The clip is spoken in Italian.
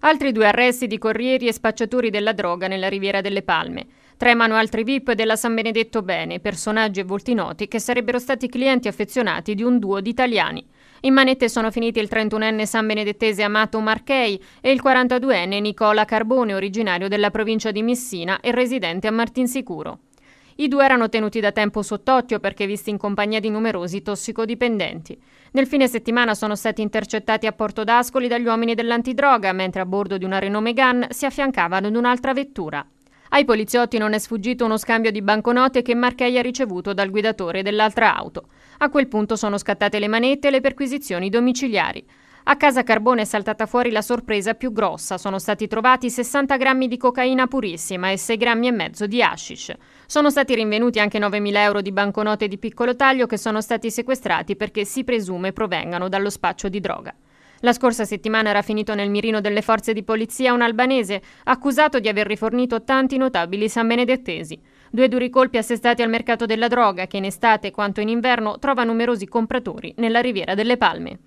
Altri due arresti di corrieri e spacciatori della droga nella Riviera delle Palme. Tremano altri VIP della San Benedetto Bene, personaggi e volti noti che sarebbero stati clienti affezionati di un duo di italiani. In manette sono finiti il 31enne san benedettese Amato Marchei e il 42enne Nicola Carbone, originario della provincia di Messina e residente a Martinsicuro. I due erano tenuti da tempo sott'occhio perché visti in compagnia di numerosi tossicodipendenti. Nel fine settimana sono stati intercettati a Porto d'Ascoli dagli uomini dell'antidroga, mentre a bordo di una Renault Megane si affiancavano ad un'altra vettura. Ai poliziotti non è sfuggito uno scambio di banconote che Marchei ha ricevuto dal guidatore dell'altra auto. A quel punto sono scattate le manette e le perquisizioni domiciliari. A Casa Carbone è saltata fuori la sorpresa più grossa. Sono stati trovati 60 grammi di cocaina purissima e 6 grammi e mezzo di hashish. Sono stati rinvenuti anche 9.000 euro di banconote di piccolo taglio che sono stati sequestrati perché si presume provengano dallo spaccio di droga. La scorsa settimana era finito nel mirino delle forze di polizia un albanese accusato di aver rifornito tanti notabili sambenedettesi. Due duri colpi assestati al mercato della droga che in estate quanto in inverno trova numerosi compratori nella Riviera delle Palme.